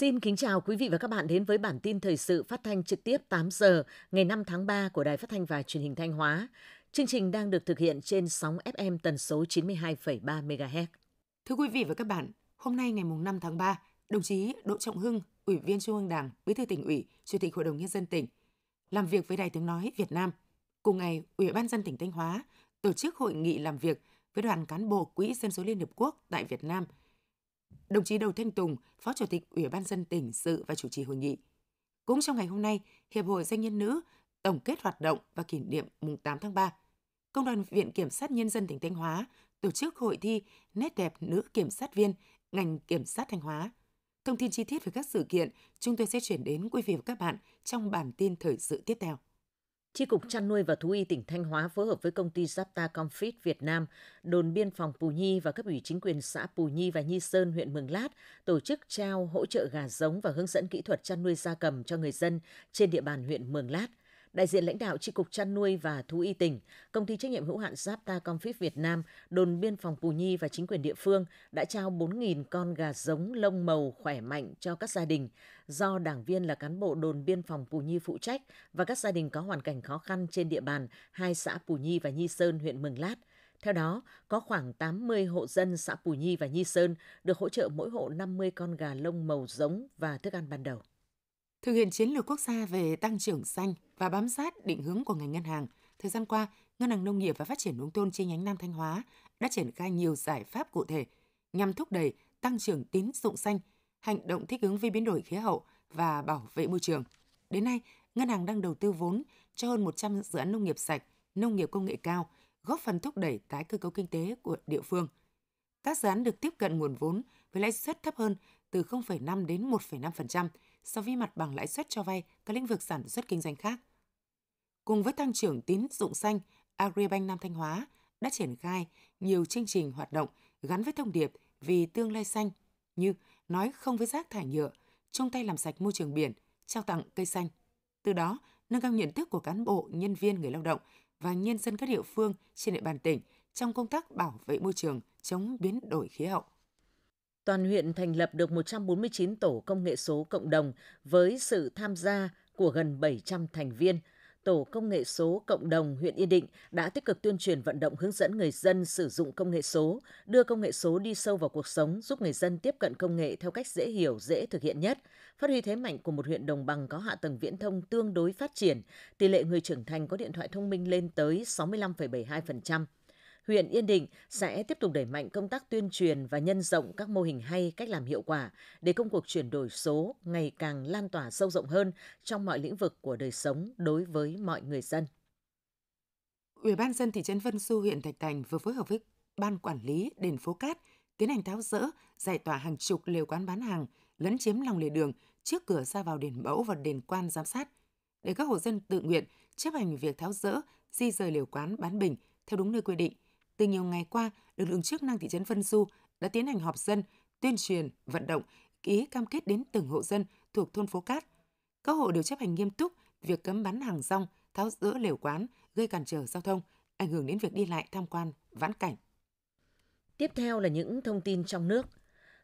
Xin kính chào quý vị và các bạn đến với bản tin thời sự phát thanh trực tiếp 8 giờ ngày 5 tháng 3 của Đài Phát thanh và Truyền hình Thanh Hóa. Chương trình đang được thực hiện trên sóng FM tần số 92,3 MHz. Thưa quý vị và các bạn, hôm nay ngày 5 tháng 3, đồng chí Đỗ Trọng Hưng, Ủy viên Trung ương Đảng, Bí thư tỉnh ủy, Chủ tịch Hội đồng nhân dân tỉnh, làm việc với Đài Tiếng nói Việt Nam. Cùng ngày, Ủy ban dân tỉnh Thanh Hóa tổ chức hội nghị làm việc với đoàn cán bộ Quỹ dân số Liên hiệp quốc tại Việt Nam – Đồng chí Đầu Thanh Tùng, Phó Chủ tịch Ủy ban dân tỉnh dự và chủ trì hội nghị. Cũng trong ngày hôm nay, Hiệp hội Doanh nhân nữ tổng kết hoạt động và kỷ niệm mùng 8 tháng 3. Công đoàn Viện Kiểm sát Nhân dân tỉnh Thanh Hóa tổ chức hội thi Nét đẹp nữ kiểm sát viên ngành kiểm sát Thanh Hóa. Thông tin chi tiết về các sự kiện chúng tôi sẽ chuyển đến quý vị và các bạn trong bản tin thời sự tiếp theo. Tri cục chăn nuôi và thú y tỉnh Thanh Hóa phối hợp với công ty Zapta Comfit Việt Nam, đồn biên phòng Pù Nhi và cấp ủy chính quyền xã Pù Nhi và Nhi Sơn, huyện Mường Lát tổ chức trao hỗ trợ gà giống và hướng dẫn kỹ thuật chăn nuôi gia cầm cho người dân trên địa bàn huyện Mường Lát. Đại diện lãnh đạo Tri Cục Chăn nuôi và Thú y tỉnh, Công ty trách nhiệm hữu hạn Zapta Confit Việt Nam, đồn biên phòng Pù Nhi và chính quyền địa phương đã trao 4.000 con gà giống lông màu khỏe mạnh cho các gia đình do đảng viên là cán bộ đồn biên phòng Pù Nhi phụ trách và các gia đình có hoàn cảnh khó khăn trên địa bàn hai xã Pù Nhi và Nhi Sơn, huyện Mường Lát. Theo đó, có khoảng 80 hộ dân xã Pù Nhi và Nhi Sơn được hỗ trợ mỗi hộ 50 con gà lông màu giống và thức ăn ban đầu. Thực hiện chiến lược quốc gia về tăng trưởng xanh và bám sát định hướng của ngành ngân hàng, thời gian qua, Ngân hàng Nông nghiệp và Phát triển nông thôn chi nhánh Nam Thanh Hóa đã triển khai nhiều giải pháp cụ thể nhằm thúc đẩy tăng trưởng tín dụng xanh, hành động thích ứng với biến đổi khí hậu và bảo vệ môi trường. Đến nay, ngân hàng đang đầu tư vốn cho hơn 100 dự án nông nghiệp sạch, nông nghiệp công nghệ cao, góp phần thúc đẩy tái cơ cấu kinh tế của địa phương. Các dự án được tiếp cận nguồn vốn với lãi suất thấp hơn từ 0,5 đến 1,5%, so với mặt bằng lãi suất cho vay các lĩnh vực sản xuất kinh doanh khác. Cùng với tăng trưởng tín dụng xanh, Agribank Nam Thanh Hóa đã triển khai nhiều chương trình hoạt động gắn với thông điệp vì tương lai xanh như nói không với rác thải nhựa, chung tay làm sạch môi trường biển, trao tặng cây xanh. Từ đó, nâng cao nhận thức của cán bộ, nhân viên, người lao động và nhân dân các địa phương trên địa bàn tỉnh trong công tác bảo vệ môi trường, chống biến đổi khí hậu toàn huyện thành lập được 149 tổ công nghệ số cộng đồng với sự tham gia của gần 700 thành viên. Tổ công nghệ số cộng đồng huyện Yên Định đã tích cực tuyên truyền vận động hướng dẫn người dân sử dụng công nghệ số, đưa công nghệ số đi sâu vào cuộc sống, giúp người dân tiếp cận công nghệ theo cách dễ hiểu, dễ thực hiện nhất. Phát huy thế mạnh của một huyện đồng bằng có hạ tầng viễn thông tương đối phát triển, tỷ lệ người trưởng thành có điện thoại thông minh lên tới 65,72% huyện Yên Định sẽ tiếp tục đẩy mạnh công tác tuyên truyền và nhân rộng các mô hình hay, cách làm hiệu quả để công cuộc chuyển đổi số ngày càng lan tỏa sâu rộng hơn trong mọi lĩnh vực của đời sống đối với mọi người dân. Ủy ban dân thị trấn Vân Du huyện Thạch Thành vừa phối hợp với ban quản lý đền phố Cát tiến hành tháo rỡ, giải tỏa hàng chục lều quán bán hàng lấn chiếm lòng lề đường trước cửa ra vào đền mẫu và đền quan giám sát để các hộ dân tự nguyện chấp hành việc tháo rỡ, di rời lều quán bán bình theo đúng nơi quy định – từ nhiều ngày qua, lực lượng chức năng thị trấn Vân Du đã tiến hành họp dân, tuyên truyền, vận động, ký cam kết đến từng hộ dân thuộc thôn Phố Cát. Các hộ đều chấp hành nghiêm túc việc cấm bán hàng rong, tháo rỡ lều quán, gây cản trở giao thông, ảnh hưởng đến việc đi lại tham quan, vãn cảnh. Tiếp theo là những thông tin trong nước.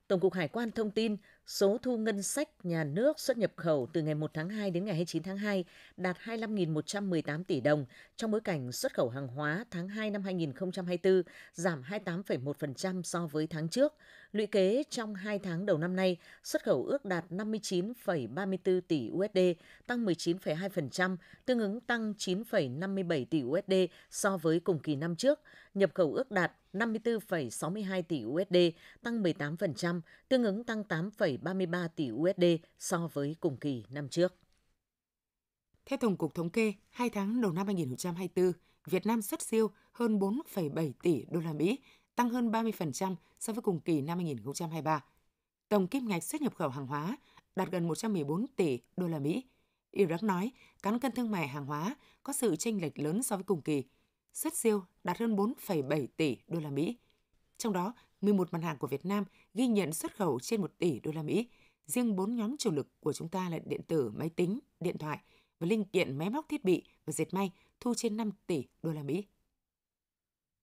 Tổng cục Hải quan thông tin số thu ngân sách nhà nước xuất nhập khẩu từ ngày 1 tháng 2 đến ngày 29 tháng 2 đạt 25.118 tỷ đồng trong bối cảnh xuất khẩu hàng hóa tháng 2 năm 2024 giảm 28,1% so với tháng trước. Lũy kế trong 2 tháng đầu năm nay, xuất khẩu ước đạt 59,34 tỷ USD, tăng 19,2%, tương ứng tăng 9,57 tỷ USD so với cùng kỳ năm trước. Nhập khẩu ước đạt 54,62 tỷ USD, tăng 18%, tương ứng tăng 8, 1,33 tỷ USD so với cùng kỳ năm trước. Theo Tổng cục Thống kê, 2 tháng đầu năm 2024, Việt Nam xuất siêu hơn 4,7 tỷ đô la Mỹ, tăng hơn 30% so với cùng kỳ năm 2023. Tổng kim ngạch xuất nhập khẩu hàng hóa đạt gần 114 tỷ đô la Mỹ. Điều nói, cán cân thương mại hàng hóa có sự chênh lệch lớn so với cùng kỳ. Xuất siêu đạt hơn 4,7 tỷ đô la Mỹ. Trong đó, 11 mặt hàng của Việt Nam ghi nhận xuất khẩu trên 1 tỷ đô la Mỹ. Riêng 4 nhóm chủ lực của chúng ta là điện tử, máy tính, điện thoại và linh kiện máy móc thiết bị và dệt may thu trên 5 tỷ đô la Mỹ.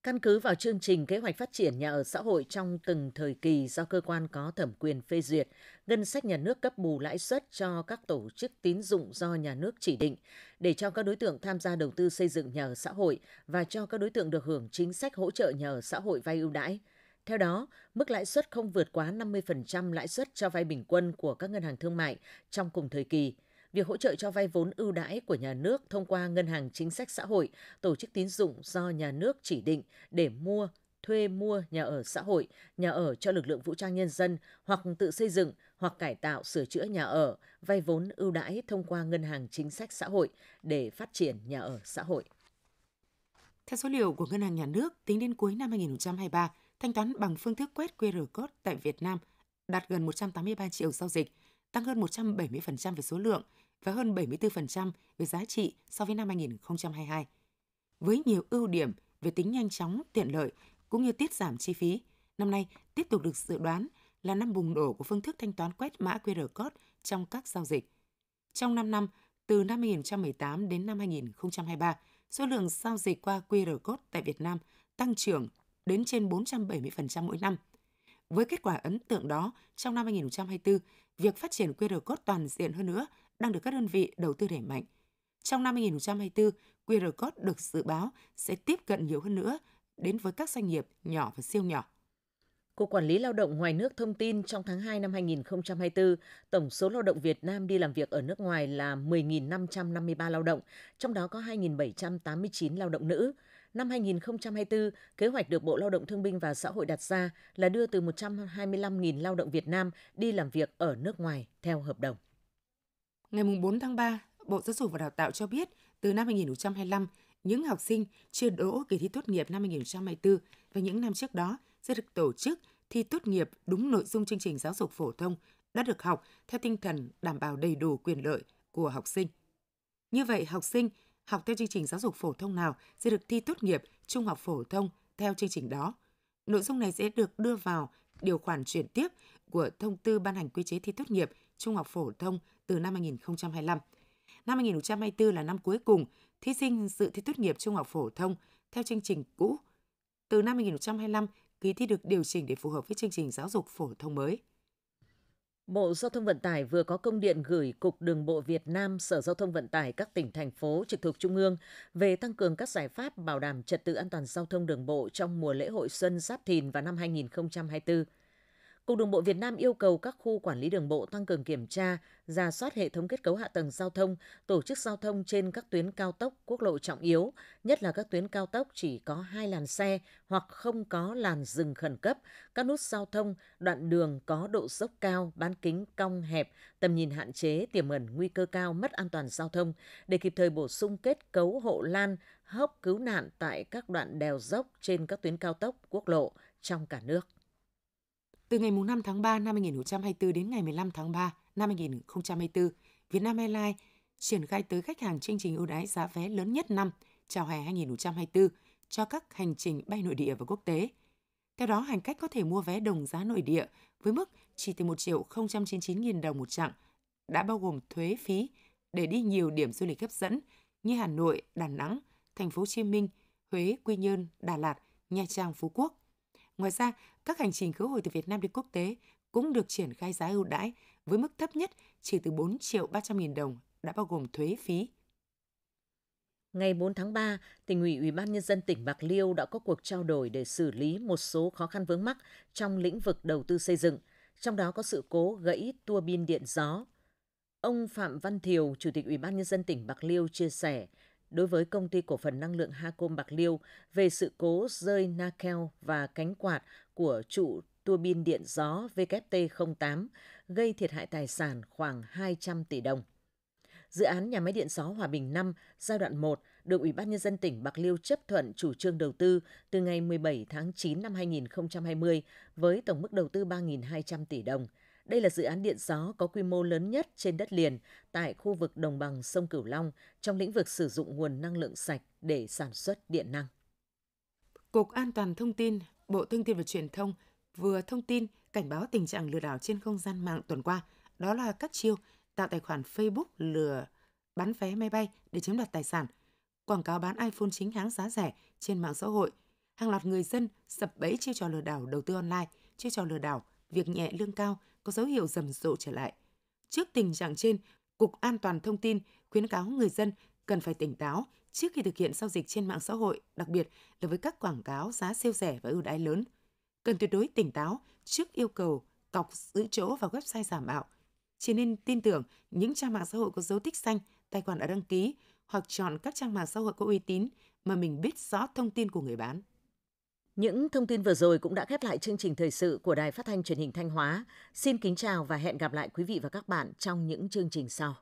Căn cứ vào chương trình kế hoạch phát triển nhà ở xã hội trong từng thời kỳ do cơ quan có thẩm quyền phê duyệt, ngân sách nhà nước cấp bù lãi suất cho các tổ chức tín dụng do nhà nước chỉ định để cho các đối tượng tham gia đầu tư xây dựng nhà ở xã hội và cho các đối tượng được hưởng chính sách hỗ trợ nhà ở xã hội vay ưu đãi. Theo đó, mức lãi suất không vượt quá 50% lãi suất cho vay bình quân của các ngân hàng thương mại trong cùng thời kỳ. Việc hỗ trợ cho vay vốn ưu đãi của nhà nước thông qua ngân hàng chính sách xã hội, tổ chức tín dụng do nhà nước chỉ định để mua, thuê mua nhà ở xã hội, nhà ở cho lực lượng vũ trang nhân dân hoặc tự xây dựng hoặc cải tạo sửa chữa nhà ở, vay vốn ưu đãi thông qua ngân hàng chính sách xã hội để phát triển nhà ở xã hội. Theo số liệu của Ngân hàng Nhà nước, tính đến cuối năm 2023, thanh toán bằng phương thức quét QR code tại Việt Nam đạt gần 183 triệu giao dịch, tăng hơn 170% về số lượng và hơn 74% về giá trị so với năm 2022. Với nhiều ưu điểm về tính nhanh chóng, tiện lợi cũng như tiết giảm chi phí, năm nay tiếp tục được dự đoán là năm bùng nổ của phương thức thanh toán quét mã QR code trong các giao dịch. Trong 5 năm, từ năm 2018 đến năm 2023, số lượng giao dịch qua QR code tại Việt Nam tăng trưởng đến trên 470% mỗi năm. Với kết quả ấn tượng đó, trong năm 2024, việc phát triển QR code toàn diện hơn nữa đang được các đơn vị đầu tư đẩy mạnh. Trong năm 2024, QR code được dự báo sẽ tiếp cận nhiều hơn nữa đến với các doanh nghiệp nhỏ và siêu nhỏ. Cục Quản lý Lao động ngoài nước thông tin trong tháng 2 năm 2024, tổng số lao động Việt Nam đi làm việc ở nước ngoài là 10.553 lao động, trong đó có 2.789 lao động nữ. Năm 2024, kế hoạch được Bộ Lao động Thương binh và Xã hội đặt ra là đưa từ 125.000 lao động Việt Nam đi làm việc ở nước ngoài theo hợp đồng. Ngày 4 tháng 3, Bộ Giáo dục và Đào tạo cho biết, từ năm 2025, những học sinh chưa đỗ kỳ thi tốt nghiệp năm 2024 và những năm trước đó sẽ được tổ chức thi tốt nghiệp đúng nội dung chương trình giáo dục phổ thông đã được học theo tinh thần đảm bảo đầy đủ quyền lợi của học sinh. Như vậy, học sinh học theo chương trình giáo dục phổ thông nào sẽ được thi tốt nghiệp trung học phổ thông theo chương trình đó. Nội dung này sẽ được đưa vào điều khoản chuyển tiếp của thông tư ban hành quy chế thi tốt nghiệp trung học phổ thông từ năm 2025. Năm 2024 là năm cuối cùng thí sinh dự thi tốt nghiệp trung học phổ thông theo chương trình cũ. Từ năm 2025, kỳ thi được điều chỉnh để phù hợp với chương trình giáo dục phổ thông mới. Bộ Giao thông Vận tải vừa có công điện gửi Cục Đường bộ Việt Nam, Sở Giao thông Vận tải các tỉnh thành phố trực thuộc trung ương về tăng cường các giải pháp bảo đảm trật tự an toàn giao thông đường bộ trong mùa lễ hội xuân Giáp Thìn và năm 2024. Cục Đường bộ Việt Nam yêu cầu các khu quản lý đường bộ tăng cường kiểm tra, ra soát hệ thống kết cấu hạ tầng giao thông, tổ chức giao thông trên các tuyến cao tốc, quốc lộ trọng yếu, nhất là các tuyến cao tốc chỉ có hai làn xe hoặc không có làn dừng khẩn cấp, các nút giao thông, đoạn đường có độ dốc cao, bán kính cong hẹp, tầm nhìn hạn chế, tiềm ẩn nguy cơ cao mất an toàn giao thông để kịp thời bổ sung kết cấu hộ lan, hốc cứu nạn tại các đoạn đèo dốc trên các tuyến cao tốc, quốc lộ trong cả nước. Từ ngày 5 tháng 3 năm 2024 đến ngày 15 tháng 3 năm 2024, Vietnam Airlines triển khai tới khách hàng chương trình ưu đãi giá vé lớn nhất năm chào hè 2024 cho các hành trình bay nội địa và quốc tế. Theo đó, hành khách có thể mua vé đồng giá nội địa với mức chỉ từ 1 triệu 099 000 đồng một chặng, đã bao gồm thuế phí để đi nhiều điểm du lịch hấp dẫn như Hà Nội, Đà Nẵng, Thành phố Hồ Chí Minh, Huế, Quy Nhơn, Đà Lạt, Nha Trang, Phú Quốc. Ngoài ra, các hành trình khứ hồi từ Việt Nam đi quốc tế cũng được triển khai giá ưu đãi với mức thấp nhất chỉ từ 4 triệu 300 nghìn đồng đã bao gồm thuế phí. Ngày 4 tháng 3, tỉnh ủy Ủy ban nhân dân tỉnh Bạc Liêu đã có cuộc trao đổi để xử lý một số khó khăn vướng mắc trong lĩnh vực đầu tư xây dựng, trong đó có sự cố gãy tua bin điện gió. Ông Phạm Văn Thiều, Chủ tịch Ủy ban nhân dân tỉnh Bạc Liêu chia sẻ, đối với công ty cổ phần năng lượng Hacom Bạc Liêu về sự cố rơi nakeo và cánh quạt của trụ tua bin điện gió WT08 gây thiệt hại tài sản khoảng 200 tỷ đồng. Dự án nhà máy điện gió Hòa Bình 5 giai đoạn 1 được Ủy ban nhân dân tỉnh Bạc Liêu chấp thuận chủ trương đầu tư từ ngày 17 tháng 9 năm 2020 với tổng mức đầu tư 3.200 tỷ đồng – đây là dự án điện gió có quy mô lớn nhất trên đất liền tại khu vực đồng bằng sông Cửu Long trong lĩnh vực sử dụng nguồn năng lượng sạch để sản xuất điện năng. Cục An toàn Thông tin, Bộ Thông tin và Truyền thông vừa thông tin cảnh báo tình trạng lừa đảo trên không gian mạng tuần qua, đó là các chiêu tạo tài khoản Facebook lừa bán vé máy bay để chiếm đoạt tài sản, quảng cáo bán iPhone chính hãng giá rẻ trên mạng xã hội. Hàng loạt người dân sập bẫy chiêu trò lừa đảo đầu tư online, chiêu trò lừa đảo việc nhẹ lương cao – có dấu hiệu rầm rộ trở lại. Trước tình trạng trên, Cục An toàn Thông tin khuyến cáo người dân cần phải tỉnh táo trước khi thực hiện giao dịch trên mạng xã hội, đặc biệt là với các quảng cáo giá siêu rẻ và ưu đãi lớn. Cần tuyệt đối tỉnh táo trước yêu cầu cọc giữ chỗ vào website giả mạo. Chỉ nên tin tưởng những trang mạng xã hội có dấu tích xanh, tài khoản đã đăng ký hoặc chọn các trang mạng xã hội có uy tín mà mình biết rõ thông tin của người bán. Những thông tin vừa rồi cũng đã khép lại chương trình thời sự của Đài Phát thanh Truyền hình Thanh Hóa. Xin kính chào và hẹn gặp lại quý vị và các bạn trong những chương trình sau.